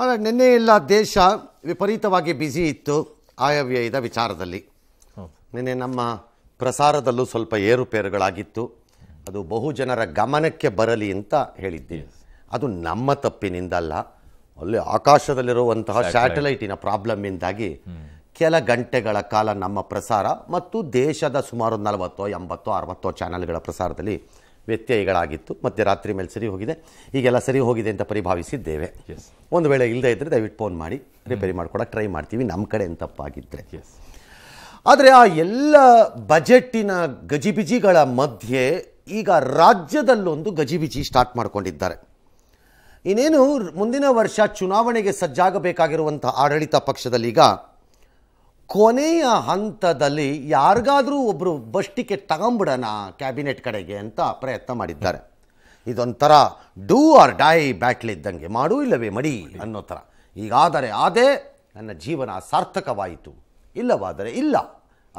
ಆದರೆ ನಿನ್ನೆ ಎಲ್ಲ ದೇಶ ವಿಪರೀತವಾಗಿ ಬ್ಯುಸಿ ಇತ್ತು ಆಯವ್ಯಯದ ವಿಚಾರದಲ್ಲಿ ನಿನ್ನೆ ನಮ್ಮ ಪ್ರಸಾರದಲ್ಲೂ ಸ್ವಲ್ಪ ಏರುಪೇರುಗಳಾಗಿತ್ತು ಅದು ಬಹುಜನರ ಗಮನಕ್ಕೆ ಬರಲಿ ಅಂತ ಹೇಳಿದ್ದೆ ಅದು ನಮ್ಮ ತಪ್ಪಿನಿಂದಲ್ಲ ಅಲ್ಲಿ ಆಕಾಶದಲ್ಲಿರುವಂತಹ ಸ್ಯಾಟಲೈಟಿನ ಪ್ರಾಬ್ಲಮ್ಮಿಂದಾಗಿ ಕೆಲ ಗಂಟೆಗಳ ಕಾಲ ನಮ್ಮ ಪ್ರಸಾರ ಮತ್ತು ದೇಶದ ಸುಮಾರು ನಲವತ್ತೋ ಎಂಬತ್ತೋ ಅರವತ್ತೋ ಚಾನೆಲ್ಗಳ ಪ್ರಸಾರದಲ್ಲಿ ವ್ಯತ್ಯಯಗಳಾಗಿತ್ತು ಮತ್ತು ರಾತ್ರಿ ಮೇಲೆ ಸರಿ ಹೋಗಿದೆ ಈಗೆಲ್ಲ ಸರಿ ಹೋಗಿದೆ ಅಂತ ಪರಿಭಾವಿಸಿದ್ದೇವೆ ಒಂದು ವೇಳೆ ಇಲ್ಲದೇ ಇದ್ದರೆ ದಯವಿಟ್ಟು ಫೋನ್ ಮಾಡಿ ರಿಪೇರಿ ಮಾಡ್ಕೊಡೋಕೆ ಟ್ರೈ ಮಾಡ್ತೀವಿ ನಮ್ಮ ಕಡೆ ತಪ್ಪಾಗಿದ್ದರೆ ಆದರೆ ಆ ಎಲ್ಲ ಬಜೆಟ್ಟಿನ ಗಜಿಬಿಜಿಗಳ ಮಧ್ಯೆ ಈಗ ರಾಜ್ಯದಲ್ಲೊಂದು ಗಜಿಬಿಜಿ ಸ್ಟಾರ್ಟ್ ಮಾಡಿಕೊಂಡಿದ್ದಾರೆ ಇನ್ನೇನು ಮುಂದಿನ ವರ್ಷ ಚುನಾವಣೆಗೆ ಸಜ್ಜಾಗಬೇಕಾಗಿರುವಂಥ ಆಡಳಿತ ಪಕ್ಷದಲ್ಲಿ ಈಗ ಕೊನೆಯ ಹಂತದಲ್ಲಿ ಯಾರಿಗಾದರೂ ಒಬ್ಬರು ಬಸ್ ಟಿಕೆಟ್ ತಗೊಂಬಿಡೋಣ ಕ್ಯಾಬಿನೆಟ್ ಕಡೆಗೆ ಅಂತ ಪ್ರಯತ್ನ ಮಾಡಿದ್ದಾರೆ ಇದೊಂಥರ ಡೂ ಆರ್ ಡೈ ಬ್ಯಾಟ್ಲ್ ಇದ್ದಂಗೆ ಮಾಡು ಇಲ್ಲವೇ ಮಡಿ ಅನ್ನೋ ಥರ ಈಗಾದರೆ ಅದೇ ನನ್ನ ಜೀವನ ಸಾರ್ಥಕವಾಯಿತು ಇಲ್ಲವಾದರೆ ಇಲ್ಲ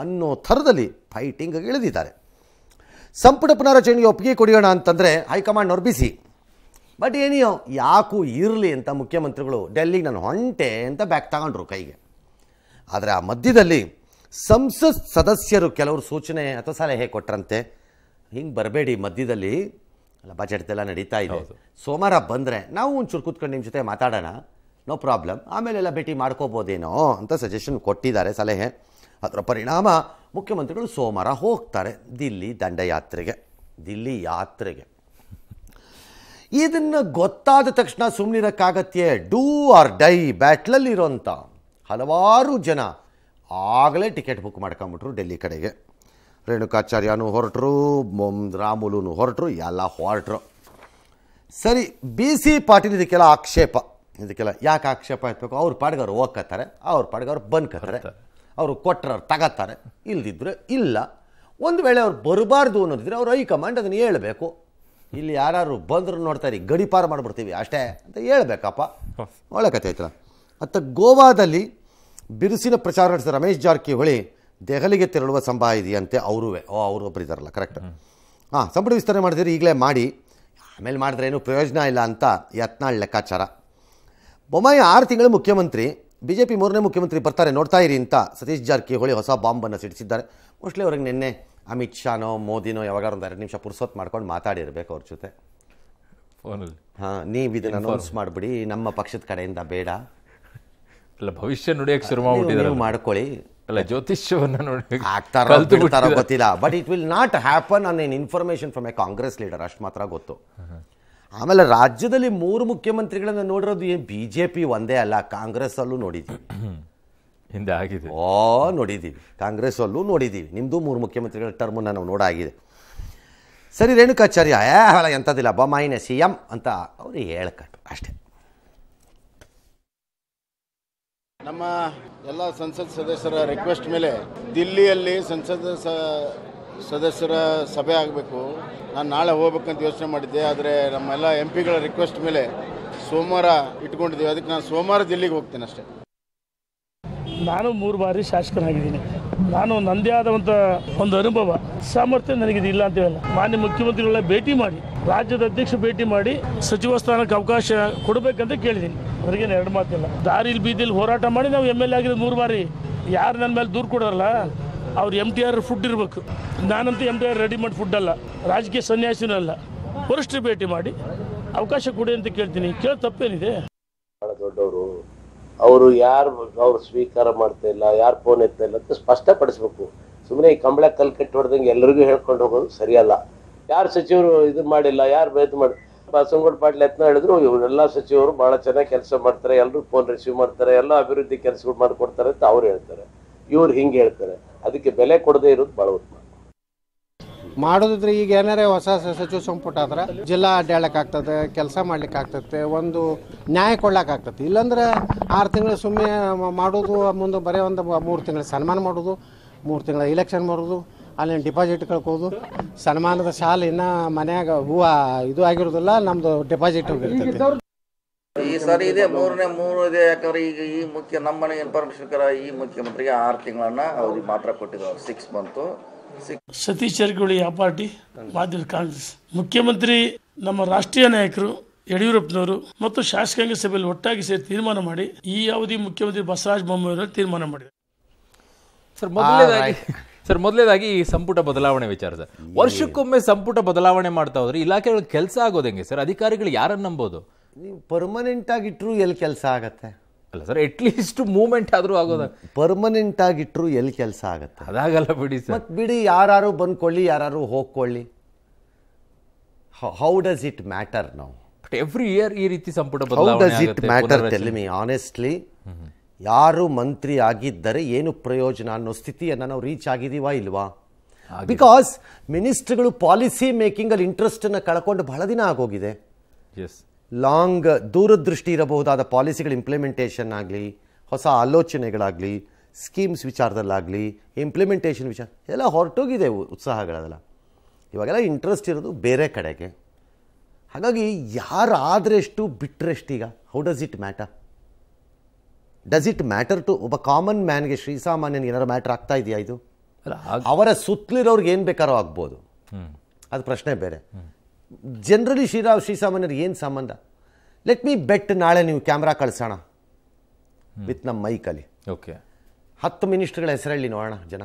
ಅನ್ನೋ ಥರದಲ್ಲಿ ಫೈಟಿಂಗ್ ಇಳಿದಿದ್ದಾರೆ ಸಂಪುಟ ಪುನರಚನೆಗೆ ಒಪ್ಪಿಗೆ ಕೊಡಿಯೋಣ ಅಂತಂದರೆ ಹೈಕಮಾಂಡ್ ಬಿಸಿ ಬಟ್ ಏನಿಯೋ ಯಾಕೂ ಇರಲಿ ಅಂತ ಮುಖ್ಯಮಂತ್ರಿಗಳು ಡೆಲ್ಲಿಗೆ ನಾನು ಹೊಂಟೆ ಅಂತ ಬ್ಯಾಗ್ ತಗೊಂಡ್ರು ಕೈಗೆ ಆದರೆ ಆ ಮಧ್ಯದಲ್ಲಿ ಸಂಸತ್ ಸದಸ್ಯರು ಕೆಲವರು ಸೂಚನೆ ಅಥವಾ ಸಲಹೆ ಕೊಟ್ರಂತೆ ಹಿಂಗೆ ಬರಬೇಡಿ ಮಧ್ಯದಲ್ಲಿ ಅಲ್ಲ ಬಜೆಟ್ದೆಲ್ಲ ನಡೀತಾ ಇದೆ ಸೋಮವಾರ ಬಂದರೆ ನಾವು ಒಂಚೂರು ಕೂತ್ಕೊಂಡು ನಿಮ್ಮ ಜೊತೆ ಮಾತಾಡೋಣ ನೋ ಪ್ರಾಬ್ಲಮ್ ಆಮೇಲೆಲ್ಲ ಭೇಟಿ ಮಾಡ್ಕೋಬೋದೇನೋ ಅಂತ ಸಜೆಷನ್ ಕೊಟ್ಟಿದ್ದಾರೆ ಸಲಹೆ ಅದರ ಪರಿಣಾಮ ಮುಖ್ಯಮಂತ್ರಿಗಳು ಸೋಮವಾರ ಹೋಗ್ತಾರೆ ದಿಲ್ಲಿ ದಂಡಯಾತ್ರೆಗೆ ದಿಲ್ಲಿ ಯಾತ್ರೆಗೆ ಇದನ್ನು ಗೊತ್ತಾದ ತಕ್ಷಣ ಸುಮ್ಮನಿರೋಕ್ಕಾಗತ್ತೆ ಡೂ ಆರ್ ಡೈ ಬ್ಯಾಟ್ಲಲ್ಲಿರೋಂಥ ಹಲವಾರು ಜನ ಆಗಲೇ ಟಿಕೆಟ್ ಬುಕ್ ಮಾಡ್ಕೊಂಬಿಟ್ರು ಡೆಲ್ಲಿ ಕಡೆಗೆ ರೇಣುಕಾಚಾರ್ಯನೂ ಹೊರಟರು ರಾಮುಲೂ ಹೊರಟರು ಎಲ್ಲ ಹೊರಟರು ಸರಿ ಬಿ ಸಿ ಪಾಟೀಲ್ ಇದಕ್ಕೆಲ್ಲ ಆಕ್ಷೇಪ ಇದಕ್ಕೆಲ್ಲ ಯಾಕೆ ಆಕ್ಷೇಪ ಎತ್ತಬೇಕು ಅವ್ರ ಪಾಡ್ಗವ್ರು ಹೋಗ್ಕತ್ತಾರೆ ಅವ್ರ ಪಾಡ್ಗವ್ರು ಕತ್ತಾರೆ ಅವರು ಕೊಟ್ಟರವ್ರು ತಗತ್ತಾರೆ ಇಲ್ದಿದ್ರೆ ಇಲ್ಲ ಒಂದು ವೇಳೆ ಅವ್ರು ಬರಬಾರ್ದು ಅನ್ನೋದಿದ್ರೆ ಅವ್ರು ಹೈಕಮಾಂಡ್ ಅದನ್ನು ಹೇಳಬೇಕು ಇಲ್ಲಿ ಯಾರು ಬಂದರು ನೋಡ್ತಾರೆ ಗಡಿಪಾರು ಮಾಡಿಬಿಡ್ತೀವಿ ಅಷ್ಟೇ ಅಂತ ಹೇಳ್ಬೇಕಪ್ಪ ಒಳ್ಳೆ ಕತೆ ಆಯ್ತಲ್ಲ ಮತ್ತು ಗೋವಾದಲ್ಲಿ ಬಿರುಸಿನ ಪ್ರಚಾರ ನಡೆಸಿದ ರಮೇಶ್ ಜಾರಕಿಹೊಳಿ ದೆಹಲಿಗೆ ತೆರಳುವ ಸಂಭವ ಇದೆಯಂತೆ ಅವರೂ ಓ ಅವರು ಒಬ್ಬರಿದ್ದಾರಲ್ಲ ಕರೆಕ್ಟ್ ಹಾಂ ಸಂಪುಟ ವಿಸ್ತರಣೆ ಮಾಡಿದರೆ ಈಗಲೇ ಮಾಡಿ ಆಮೇಲೆ ಮಾಡಿದ್ರೆ ಏನೂ ಪ್ರಯೋಜನ ಇಲ್ಲ ಅಂತ ಯತ್ನಾಳ್ ಲೆಕ್ಕಾಚಾರ ಬೊಮ್ಮಾಯಿ ಆರು ತಿಂಗಳು ಮುಖ್ಯಮಂತ್ರಿ ಬಿ ಜೆ ಪಿ ಮೂರನೇ ಮುಖ್ಯಮಂತ್ರಿ ಬರ್ತಾರೆ ನೋಡ್ತಾ ಇರಿ ಅಂತ ಸತೀಶ್ ಜಾರಕಿಹೊಳಿ ಹೊಸ ಬಾಂಬನ್ನು ಸಿಡಿಸಿದ್ದಾರೆ ಮೋಸ್ಟ್ಲಿ ಅವ್ರಿಗೆ ನಿನ್ನೆ ಅಮಿತ್ ಶಾನೋ ಮೋದಿನೋ ಯಾವಾಗ ಒಂದು ಎರಡು ನಿಮಿಷ ಪುರ್ಸೊತ್ತು ಮಾಡ್ಕೊಂಡು ಮಾತಾಡಿರಬೇಕು ಅವ್ರ ಜೊತೆ ಫೋನಲ್ಲಿ ಹಾಂ ನೀವು ಇದನ್ನು ಅನೌನ್ಸ್ ಮಾಡಿಬಿಡಿ ನಮ್ಮ ಪಕ್ಷದ ಕಡೆಯಿಂದ ಬೇಡ ಅಲ್ಲ ಭವಿಷ್ಯ ನುಡಿಯಕ್ಕೆ ಶುರು ಮಾಡ್ಕೊಳ್ಳಿ ಅಲ್ಲ ಜ್ಯೋತಿಷ್ಯವನ್ನು ನೋಡಿ ಆಗ್ತಾರ ಗೊತ್ತಿಲ್ಲ but it will not happen an an information from a Congress leader ಅಷ್ಟು ಮಾತ್ರ ಗೊತ್ತು ಆಮೇಲೆ ರಾಜ್ಯದಲ್ಲಿ ಮೂರು ಮುಖ್ಯಮಂತ್ರಿಗಳನ್ನ ನೋಡಿರೋದು ಏನು ಬಿ ಜೆ ಪಿ ಒಂದೇ ಅಲ್ಲ ಕಾಂಗ್ರೆಸ್ ಅಲ್ಲೂ ನೋಡಿದ್ದೀವಿ ಹಿಂದೆ ಆಗಿದೆ ಓ ನೋಡಿದ್ದೀವಿ ಕಾಂಗ್ರೆಸ್ ಅಲ್ಲೂ ನೋಡಿದ್ದೀವಿ ನಿಮ್ಮದು ಮೂರು ಮುಖ್ಯಮಂತ್ರಿಗಳ ಟರ್ಮನ್ನ ನಾವು ನೋಡಾಗಿದೆ ಸರಿ ರೇಣುಕಾಚಾರ್ಯ ಏ ಅಲ್ಲ ಎಂಥದ್ದಿಲ್ಲ ಸಿ ಎಂ ಅಂತ ಅವ್ರು ಹೇಳ್ಕಟ್ಟು ಅಷ್ಟೇ ನಮ್ಮ ಎಲ್ಲ ಸಂಸತ್ ಸದಸ್ಯರ ರಿಕ್ವೆಸ್ಟ್ ಮೇಲೆ ದಿಲ್ಲಿಯಲ್ಲಿ ಸಂಸದ ಸದಸ್ಯರ ಸಭೆ ಆಗಬೇಕು ನಾನು ನಾಳೆ ಹೋಗ್ಬೇಕಂತ ಯೋಚನೆ ಮಾಡಿದ್ದೆ ಆದರೆ ನಮ್ಮೆಲ್ಲ ಎಂ ಪಿಗಳ ರಿಕ್ವೆಸ್ಟ್ ಮೇಲೆ ಸೋಮವಾರ ಇಟ್ಕೊಂಡಿದ್ದೀವಿ ಅದಕ್ಕೆ ನಾನು ಸೋಮವಾರ ದಿಲ್ಲಿಗೆ ಹೋಗ್ತೇನೆ ಅಷ್ಟೇ ನಾನು ಮೂರು ಬಾರಿ ಶಾಸಕನಾಗಿದ್ದೀನಿ ನಾನು ನಂದೇ ಆದಂತ ಒಂದು ಅನುಭವ ಸಾಮರ್ಥ್ಯ ನನಗೆ ಇಲ್ಲ ಅಂತ ಹೇಳಲ್ಲ ಮಾನ್ಯ ಮುಖ್ಯಮಂತ್ರಿಗಳನ್ನ ಭೇಟಿ ಮಾಡಿ ರಾಜ್ಯದ ಅಧ್ಯಕ್ಷ ಭೇಟಿ ಮಾಡಿ ಸಚಿವ ಸ್ಥಾನಕ್ಕೆ ಅವಕಾಶ ಕೊಡಬೇಕಂತ ಕೇಳಿದ್ದೀನಿ ಅವ್ರಿಗೆ ಎರಡು ಮಾತಿಲ್ಲ ದಾರಿಲಿ ಬೀದಿಲಿ ಹೋರಾಟ ಮಾಡಿ ನಾವು ಎಮ್ ಎಲ್ ಎ ಆಗಿರೋದು ಮೂರು ಬಾರಿ ಯಾರು ನನ್ನ ಮೇಲೆ ದೂರು ಕೊಡೋಲ್ಲ ಅವ್ರು ಎಮ್ ಟಿ ಆರ್ ಫುಡ್ ಇರಬೇಕು ನಾನಂತೂ ಎಮ್ ಟಿ ಆರ್ ರೆಡಿಮೇಡ್ ಫುಡ್ ಅಲ್ಲ ರಾಜಕೀಯ ಸನ್ಯಾಸಿನೂ ಅಲ್ಲ ವರಿಷ್ಠರು ಭೇಟಿ ಮಾಡಿ ಅವಕಾಶ ಕೊಡಿ ಅಂತ ಕೇಳ್ತೀನಿ ಕೇಳಿ ತಪ್ಪೇನಿದೆ ದೊಡ್ಡವರು ಅವರು ಯಾರು ಅವ್ರು ಸ್ವೀಕಾರ ಮಾಡ್ತಾ ಇಲ್ಲ ಯಾರು ಫೋನ್ ಎತ್ತಾ ಇಲ್ಲ ಅಂತ ಸ್ಪಷ್ಟಪಡಿಸ್ಬೇಕು ಸುಮ್ಮನೆ ಈ ಕಂಬಳ ಕಲ್ ಕಟ್ಟಿ ಹೊಡೆದಂಗೆ ಎಲ್ಲರಿಗೂ ಹೇಳ್ಕೊಂಡು ಹೋಗೋದು ಸರಿಯಲ್ಲ ಯಾರು ಸಚಿವರು ಇದು ಮಾಡಿಲ್ಲ ಯಾರು ಭೇದ ಮಾಡಿ ಬಸವನಗೌಡ ಪಾಟೀಲ್ ಎತ್ನ ಹೇಳಿದ್ರು ಇವರೆಲ್ಲ ಸಚಿವರು ಭಾಳ ಚೆನ್ನಾಗಿ ಕೆಲಸ ಮಾಡ್ತಾರೆ ಎಲ್ಲರೂ ಫೋನ್ ರಿಸೀವ್ ಮಾಡ್ತಾರೆ ಎಲ್ಲ ಅಭಿವೃದ್ಧಿ ಕೆಲಸಗಳು ಮಾಡಿಕೊಡ್ತಾರೆ ಅಂತ ಅವ್ರು ಹೇಳ್ತಾರೆ ಇವ್ರು ಹಿಂಗೆ ಹೇಳ್ತಾರೆ ಅದಕ್ಕೆ ಬೆಲೆ ಕೊಡದೇ ಇರೋದು ಭಾಳ ಉತ್ತಮ ಮಾಡೋದಿದ್ರೆ ಈಗ ಏನಾರೇ ಹೊಸ ಸಚಿವ ಸಂಪುಟ ಆದ್ರೆ ಜಿಲ್ಲಾ ಅಡ್ಡಾಳಕ್ಕೆ ಆಗ್ತದೆ ಕೆಲಸ ಮಾಡ್ಲಿಕ್ಕೆ ಆಗ್ತದೆ ಒಂದು ನ್ಯಾಯ ಕೊಡ್ಲಕ್ಕೆ ಆಗ್ತದೆ ಇಲ್ಲಾಂದ್ರೆ ಆರು ತಿಂಗಳು ಸುಮ್ಮನೆ ಮಾಡೋದು ಮುಂದೆ ಬರೀ ಒಂದು ಮೂರು ತಿಂಗಳ ಸನ್ಮಾನ ಮಾಡೋದು ಮೂರು ತಿಂಗಳ ಇಲೆಕ್ಷನ್ ಮಾಡೋದು ಅಲ್ಲಿನ ಡಿಪಾಸಿಟ್ ಕಳ್ಕೋದು ಸನ್ಮಾನದ ಶಾಲೆ ಇನ್ನ ಮನೆಯಾಗ ಹೂ ಇದು ಆಗಿರೋದಿಲ್ಲ ನಮ್ದು ಡಿಪಾಸಿಟ್ ಹೋಗಿರ್ತದೆ ಈ ಸರಿ ಇದೆ ಮೂರನೇ ಮೂರು ಇದೆ ಯಾಕಂದ್ರೆ ಈಗ ಈ ಮುಖ್ಯ ನಮ್ಮ ಇನ್ಫಾರ್ಮೇಶನ್ ಈ ಮುಖ್ಯಮಂತ್ರಿಗೆ ಆರು ತಿಂಗಳನ್ನ ಅವ್ರಿಗೆ ಮಾತ್ರ ಕೊಟ್ಟಿದ್ದಾರೆ ಸಿಕ್ಸ್ ಮಂತು ಸತೀಶ್ ಜಾರಕಿಹೊಳಿ ಆ ಪಾರ್ಟಿ ಮಾಧ್ಯಮ ಕಾಂಗ್ರೆಸ್ ಮುಖ್ಯಮಂತ್ರಿ ನಮ್ಮ ರಾಷ್ಟ್ರೀಯ ನಾಯಕರು ಯಡಿಯೂರಪ್ಪನವರು ಮತ್ತು ಶಾಸಕಾಂಗ ಸಭೆಯಲ್ಲಿ ಒಟ್ಟಾಗಿ ಸೇರಿ ತೀರ್ಮಾನ ಮಾಡಿ ಈ ಅವಧಿ ಮುಖ್ಯಮಂತ್ರಿ ಬಸವರಾಜ ಬೊಮ್ಮಾಯಿಯವರು ತೀರ್ಮಾನ ಮಾಡಿದೆ ಸರ್ ಮೊದಲನೇದಾಗಿ ಸರ್ ಮೊದಲೇದಾಗಿ ಈ ಸಂಪುಟ ಬದಲಾವಣೆ ವಿಚಾರ ಸರ್ ವರ್ಷಕ್ಕೊಮ್ಮೆ ಸಂಪುಟ ಬದಲಾವಣೆ ಮಾಡ್ತಾ ಹೋದ್ರೆ ಇಲಾಖೆಗಳ ಕೆಲಸ ಆಗೋದು ಹೆಂಗೆ ಸರ್ ಅಧಿಕಾರಿಗಳು ಯಾರನ್ನು ನಂಬೋದು ನೀವು ಪರ್ಮನೆಂಟ್ ಆಗಿಟ್ಟರು ಎಲ್ಲಿ ಕೆಲಸ ಆಗತ್ತೆ ಅಲ್ಲ ಸರ್ ಲೀಸ್ಟ್ ಮೂವ್ಮೆಂಟ್ ಆದರೂ ಆಗೋದ ಪರ್ಮನೆಂಟ್ ಆಗಿಟ್ರು ಎಲ್ಲಿ ಕೆಲಸ ಆಗತ್ತೆ ಅದಾಗಲ್ಲ ಬಿಡಿ ಸರ್ ಮತ್ತು ಬಿಡಿ ಯಾರು ಬಂದ್ಕೊಳ್ಳಿ ಯಾರು ಹೋಗ್ಕೊಳ್ಳಿ ಹೌ ಡಸ್ ಇಟ್ ಮ್ಯಾಟರ್ ನಾವು ಬಟ್ ಎವ್ರಿ ಇಯರ್ ಈ ರೀತಿ ಸಂಪುಟ how does it matter tell me honestly ಯಾರು ಮಂತ್ರಿ ಆಗಿದ್ದರೆ ಏನು ಪ್ರಯೋಜನ ಅನ್ನೋ ಸ್ಥಿತಿಯನ್ನು ನಾವು ರೀಚ್ ಆಗಿದ್ದೀವಾ ಇಲ್ವಾ ಬಿಕಾಸ್ ಮಿನಿಸ್ಟ್ರುಗಳು ಪಾಲಿಸಿ ಮೇಕಿಂಗಲ್ಲಿ ಇಂಟ್ರೆಸ್ಟನ್ನು ಕಳ್ಕೊಂಡು ಬಹಳ ದಿನ ಆಗೋಗಿದೆ ಎಸ್ ಲಾಂಗ್ ದೂರದೃಷ್ಟಿ ಇರಬಹುದಾದ ಪಾಲಿಸಿಗಳ ಇಂಪ್ಲಿಮೆಂಟೇಷನ್ ಆಗಲಿ ಹೊಸ ಆಲೋಚನೆಗಳಾಗಲಿ ಸ್ಕೀಮ್ಸ್ ವಿಚಾರದಲ್ಲಾಗಲಿ ಇಂಪ್ಲಿಮೆಂಟೇಷನ್ ವಿಚಾರ ಎಲ್ಲ ಹೊರಟೋಗಿದೆ ಉತ್ಸಾಹಗಳದೆಲ್ಲ ಇವಾಗೆಲ್ಲ ಇಂಟ್ರೆಸ್ಟ್ ಇರೋದು ಬೇರೆ ಕಡೆಗೆ ಹಾಗಾಗಿ ಯಾರಾದರೆಷ್ಟು ಈಗ how does it matter does it matter to ಒಬ್ಬ ಕಾಮನ್ ಮ್ಯಾನ್ಗೆ ಶ್ರೀಸಾಮಾನ್ಯನಿಗೆ ಏನಾರು ಮ್ಯಾಟರ್ ಆಗ್ತಾ ಇದೆಯಾ ಇದು ಅವರ ಸುತ್ತಲಿರೋರ್ಗೆ ಏನು ಬೇಕಾದ್ರೂ ಆಗ್ಬೋದು ಅದು ಪ್ರಶ್ನೆ ಬೇರೆ ಜನರಲಿ ಶ್ರೀರಾವ್ ಶ್ರೀಸಾಮಾನ್ಯರಿಗೆ ಏನು ಸಂಬಂಧ ಲೆಟ್ ಮೀ ಬೆಟ್ ನಾಳೆ ನೀವು ಕ್ಯಾಮ್ರಾ ಕಳಿಸೋಣ ವಿತ್ ನಮ್ಮ ಮೈಕಲ್ಲಿ ಓಕೆ ಹತ್ತು ಮಿನಿಸ್ಟ್ಗಳ ಹೆಸರಲ್ಲಿ ನೋಡೋಣ ಜನ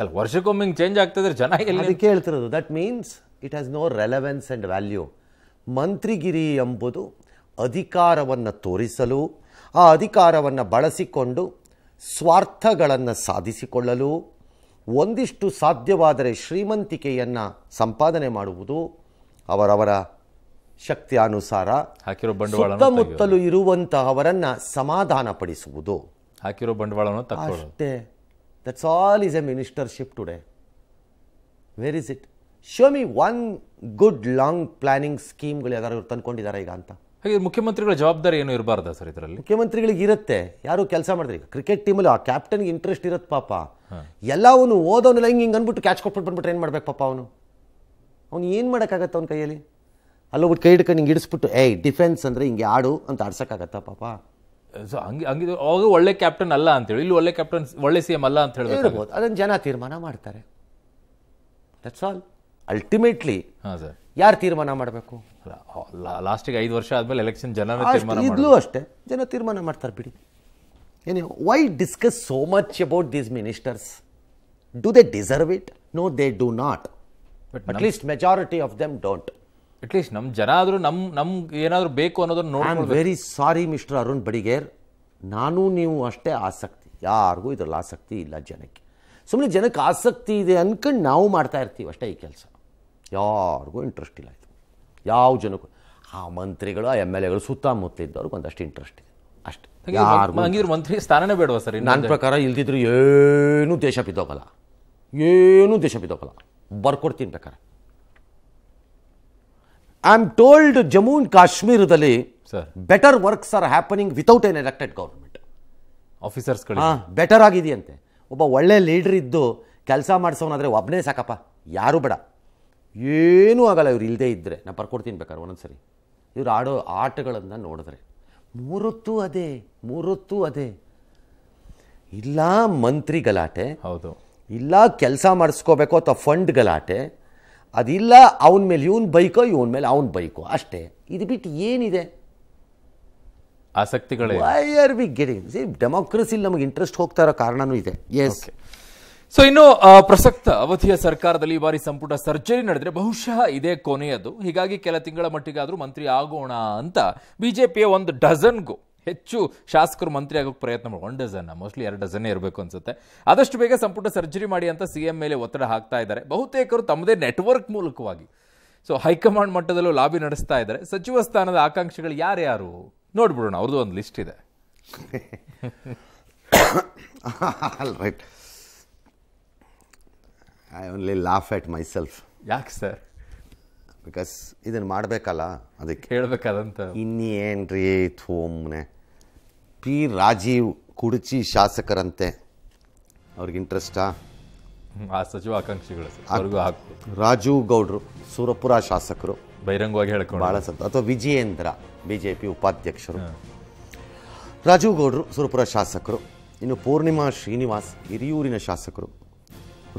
ಅಲ್ಲ ವರ್ಷಕ್ಕೊಮ್ಮೆ ಚೇಂಜ್ ಆಗ್ತದೆ ಜನ ಅದಕ್ಕೆ ಹೇಳ್ತಿರೋದು that means it has no relevance and value ಮಂತ್ರಿಗಿರಿ ಎಂಬುದು ಅಧಿಕಾರವನ್ನು ತೋರಿಸಲು ಆ ಅಧಿಕಾರವನ್ನು ಬಳಸಿಕೊಂಡು ಸ್ವಾರ್ಥಗಳನ್ನು ಸಾಧಿಸಿಕೊಳ್ಳಲು ಒಂದಿಷ್ಟು ಸಾಧ್ಯವಾದರೆ ಶ್ರೀಮಂತಿಕೆಯನ್ನು ಸಂಪಾದನೆ ಮಾಡುವುದು ಅವರವರ ಶಕ್ತಿ ಅನುಸಾರ ಹಾಕಿರೋ ಬಂಡವಾಳ ಸುತ್ತಮುತ್ತಲು ಇರುವಂತಹವರನ್ನು ಪಡಿಸುವುದು ಹಾಕಿರೋ ಬಂಡವಾಳವನ್ನು ಅಷ್ಟೇ that's all is a ministership today where is it show me one good long planning ಸ್ಕೀಮ್ಗಳು ಯಾರು ತಂದ್ಕೊಂಡಿದ್ದಾರೆ ಈಗ ಅಂತ ಹಾಗೆ ಮುಖ್ಯಮಂತ್ರಿಗಳ ಜವಾಬ್ದಾರಿ ಏನು ಇರಬಾರ್ದಾ ಸರ್ ಇದರಲ್ಲಿ ಮುಖ್ಯಮಂತ್ರಿಗಳಿಗೆ ಇರುತ್ತೆ ಯಾರು ಕೆಲಸ ಮಾಡಿದ್ರೆ ಈಗ ಕ್ರಿಕೆಟ್ ಟೀಮಲ್ಲಿ ಆ ಕ್ಯಾಪ್ಟನ್ಗೆ ಇಂಟ್ರೆಸ್ಟ್ ಇರುತ್ತೆ ಪಾಪ ಎಲ್ಲ ಅವನು ಓದೋನೆಲ್ಲ ಹಿಂಗೆ ಹಿಂಗೆ ಅಂದ್ಬಿಟ್ಟು ಕ್ಯಾಚ್ ಕೊಟ್ಬಿಟ್ಟು ಬಂದ್ಬಿಟ್ಟು ಏನು ಮಾಡ್ಬೇಕು ಪಾಪ ಅವನು ಅವ್ನು ಏನು ಮಾಡೋಕ್ಕಾಗತ್ತೆ ಅವ್ನ ಕೈಯಲ್ಲಿ ಅಲ್ಲೋಗ್ಬಿಟ್ಟು ಕೈ ಹಿಡ್ಕೊಂಡು ಹಿಂಗೆ ಇಡಿಸ್ಬಿಟ್ಟು ಏಯ್ ಡಿಫೆನ್ಸ್ ಅಂದರೆ ಹಿಂಗೆ ಆಡು ಅಂತ ಆಡ್ಸೋಕ್ಕಾಗತ್ತಾ ಪಾಪ ಸೊ ಹಂಗೆ ಹಂಗಿದ್ರು ಅವಾಗ ಒಳ್ಳೆ ಕ್ಯಾಪ್ಟನ್ ಅಲ್ಲ ಅಂತೇಳಿ ಇಲ್ಲಿ ಒಳ್ಳೆ ಕ್ಯಾಪ್ಟನ್ ಒಳ್ಳೆ ಸಿ ಎಮ್ ಅಲ್ಲ ಅಂತ ಹೇಳ್ಬೋದು ಅದನ್ನು ಜನ ತೀರ್ಮಾನ ಮಾಡ್ತಾರೆ ದಟ್ಸ್ ಆಲ್ ಅಲ್ಟಿಮೇಟ್ಲಿ ಹಾಂ ಸರ್ ಯಾರು ತೀರ್ಮಾನ ಮಾಡಬೇಕು ಲಾಸ್ಟಿಗೆ ಐದು ವರ್ಷ ಆದಮೇಲೆ ಎಲೆಕ್ಷನ್ ಜನ ಇದ್ಲೂ ಅಷ್ಟೇ ಜನ ತೀರ್ಮಾನ ಮಾಡ್ತಾರೆ ಬಿಡಿ Anyhow, why discuss so much about these ministers do they deserve no No, do not but at least majority of them don't at least ನಮ್ಮ ಜನ ಆದರೂ ನಮ್ಮ ನಮ್ಗೆ ಏನಾದರೂ ಬೇಕು ಅನ್ನೋದನ್ನು ನೋಡಿ I am very sorry mister Arun Badiger ನಾನು ನೀವು ಅಷ್ಟೇ ಆಸಕ್ತಿ ಯಾರಿಗೂ ಇದರಲ್ಲಿ ಆಸಕ್ತಿ ಇಲ್ಲ ಜನಕ್ಕೆ ಸುಮ್ಮನೆ ಜನಕ್ಕೆ ಆಸಕ್ತಿ ಇದೆ ಅಂದ್ಕೊಂಡು ನಾವು ಮಾಡ್ತಾ ಇರ್ತೀವಿ ಅಷ್ಟೇ ಈ ಕೆಲಸ ಯಾರಿಗೂ ಇಂಟ್ರೆಸ್ಟ್ ಇಲ್ಲ ಇದು ಯಾವ ಜನಕ್ಕೂ ಆ ಮಂತ್ರಿಗಳು ಆ ಎಮ್ ಎಲ್ ಎಗಳು ಸುತ್ತಮುತ್ತ ಇದ್ದವ್ರಿಗೆ ಒಂದಷ್ಟು ಇಂಟ್ರೆಸ್ಟ್ ಇದೆ ಅಷ್ಟೇ ಹಂಗಿದ್ರೆ ಮಂತ್ರಿ ಸ್ಥಾನನೇ ಬೇಡವಾ ಸರ್ ನನ್ನ ಪ್ರಕಾರ ಇಲ್ದಿದ್ರು ಏನೂ ದೇಶ ಬಿದ್ದೋಗಲ್ಲ ಏನೂ ದೇಶ ಬಿದ್ದೋಗಲ್ಲ ಬರ್ಕೊಡ್ತೀನಿ ಬೇಕಾರೆ I am told Jammu and ಕಾಶ್ಮೀರದಲ್ಲಿ sir better works are happening without an elected government ಆಫೀಸರ್ಸ್ಗಳು ಹಾಂ ಬೆಟರ್ ಆಗಿದೆಯಂತೆ ಒಬ್ಬ ಒಳ್ಳೆ ಲೀಡ್ರ್ ಇದ್ದು ಕೆಲಸ ಮಾಡಿಸೋನಾದರೆ ಒಬ್ಬನೇ ಸಾಕಪ್ಪ ಯಾರೂ ಬೇಡ ಏನೂ ಆಗಲ್ಲ ಇವ್ರು ಇಲ್ಲದೇ ಇದ್ದರೆ ನಾನು ಬರ್ಕೊಡ್ತೀನಿ ಬೇಕಾದ್ರೆ ಒಂದೊಂದು ಸರಿ ಇವ್ರು ಆಡೋ ಆಟಗಳನ್ನು ನೋಡಿದ್ರೆ ಮೂರೊತ್ತು ಅದೇ ಮೂರೊತ್ತು ಅದೇ ಇಲ್ಲ ಮಂತ್ರಿ ಗಲಾಟೆ ಹೌದು ಇಲ್ಲ ಕೆಲಸ ಮಾಡಿಸ್ಕೋಬೇಕು ಅಥವಾ ಫಂಡ್ ಗಲಾಟೆ ಅದಿಲ್ಲ ಅವನ ಮೇಲೆ ಇವನ್ ಬೈಕೋ ಇವನ ಮೇಲೆ ಅವನ ಬೈಕೋ ಅಷ್ಟೇ ಇದು ಬಿಟ್ಟು ಏನಿದೆ ಆಸಕ್ತಿಗಳು why are we getting see ಡೆಮೋಕ್ರಸಿಲಿ ನಮಗೆ ಇಂಟ್ರೆಸ್ಟ್ ಹೋಗ್ತಾ ಇರೋ ಕಾರಣನೂ ಇದೆ ಎಸ್ ಸೊ ಇನ್ನು ಪ್ರಸಕ್ತ ಅವಧಿಯ ಸರ್ಕಾರದಲ್ಲಿ ಈ ಬಾರಿ ಸಂಪುಟ ಸರ್ಜರಿ ನಡೆದರೆ ಬಹುಶಃ ಇದೇ ಕೊನೆಯದು ಹೀಗಾಗಿ ಕೆಲ ತಿಂಗಳ ಮಟ್ಟಿಗಾದರೂ ಮಂತ್ರಿ ಆಗೋಣ ಅಂತ ಬಿಜೆಪಿಯ ಒಂದು ಡಜನ್ಗೂ ಹೆಚ್ಚು ಶಾಸಕರು ಮಂತ್ರಿ ಆಗೋಕ್ಕೆ ಪ್ರಯತ್ನ ಮಾಡಿ ಒನ್ ಡಜನ್ ಮೋಸ್ಟ್ಲಿ ಎರಡು ಡಜನ್ನೇ ಇರಬೇಕು ಅನ್ಸುತ್ತೆ ಆದಷ್ಟು ಬೇಗ ಸಂಪುಟ ಸರ್ಜರಿ ಮಾಡಿ ಅಂತ ಸಿ ಎಂ ಮೇಲೆ ಒತ್ತಡ ಹಾಕ್ತಾ ಇದ್ದಾರೆ ಬಹುತೇಕರು ತಮ್ಮದೇ ನೆಟ್ವರ್ಕ್ ಮೂಲಕವಾಗಿ ಸೊ ಹೈಕಮಾಂಡ್ ಮಟ್ಟದಲ್ಲೂ ಲಾಬಿ ನಡೆಸ್ತಾ ಇದ್ದಾರೆ ಸಚಿವ ಸ್ಥಾನದ ಆಕಾಂಕ್ಷಿಗಳು ಯಾರ್ಯಾರು ನೋಡ್ಬಿಡೋಣ ಅವ್ರದ್ದು ಒಂದು ಲಿಸ್ಟ್ ಇದೆ right I only laugh at my ಯಾಕೆ ಸರ್ ಬಿಕಾಸ್ ಇದನ್ನು ಮಾಡಬೇಕಲ್ಲ ಅದಕ್ಕೆ ಹೇಳಬೇಕಾದಂತ ಇನ್ನೇನ್ರಿ ಥೋಮ್ನೆ ಪಿ ರಾಜೀವ್ ಕುಡಚಿ ಶಾಸಕರಂತೆ ಅವ್ರಿಗೆ ಇಂಟ್ರೆಸ್ಟಾ ಆ ಸಚಿವ ಆಕಾಂಕ್ಷಿಗಳು ಅವ್ರಿಗೂ ಹಾಕು ರಾಜೀವ್ ಗೌಡ್ರು ಸೂರಪುರ ಶಾಸಕರು ಬಹಿರಂಗವಾಗಿ ಹೇಳ್ಕೊಂಡು ಭಾಳ ಸತ್ ಅಥವಾ ವಿಜಯೇಂದ್ರ ಬಿ ಜೆ ಪಿ ಉಪಾಧ್ಯಕ್ಷರು ರಾಜೀವ್ ಗೌಡ್ರು ಸುರಪುರ ಶಾಸಕರು ಇನ್ನು ಪೂರ್ಣಿಮಾ ಶ್ರೀನಿವಾಸ್ ಹಿರಿಯೂರಿನ ಶಾಸಕರು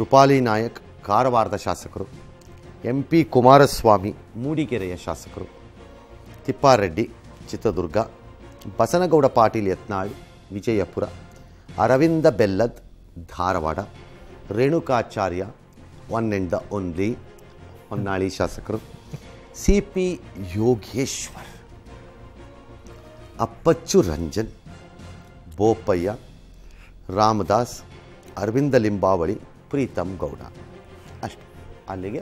ರೂಪಾಲಿ ನಾಯಕ್ ಕಾರವಾರದ ಶಾಸಕರು ಎಂ ಪಿ ಕುಮಾರಸ್ವಾಮಿ ಮೂಡಿಗೆರೆಯ ಶಾಸಕರು Thippareddy Chitradurga Basanagouda Patil Yatnal Vijayapura Aravind Bellad Dharwad Renukacharya one and the only Honnali ಶಾಸಕರು ಸಿ ಪಿ ಯೋಗೇಶ್ವರ್ ಅಪ್ಪಚ್ಚು ರಂಜನ್ ಬೋಪಯ್ಯ ರಾಮದಾಸ್ ಅರವಿಂದ ಲಿಂಬಾವಳಿ ಪ್ರೀತಮ್ ಗೌಡ ಅಷ್ಟೆ ಅಲ್ಲಿಗೆ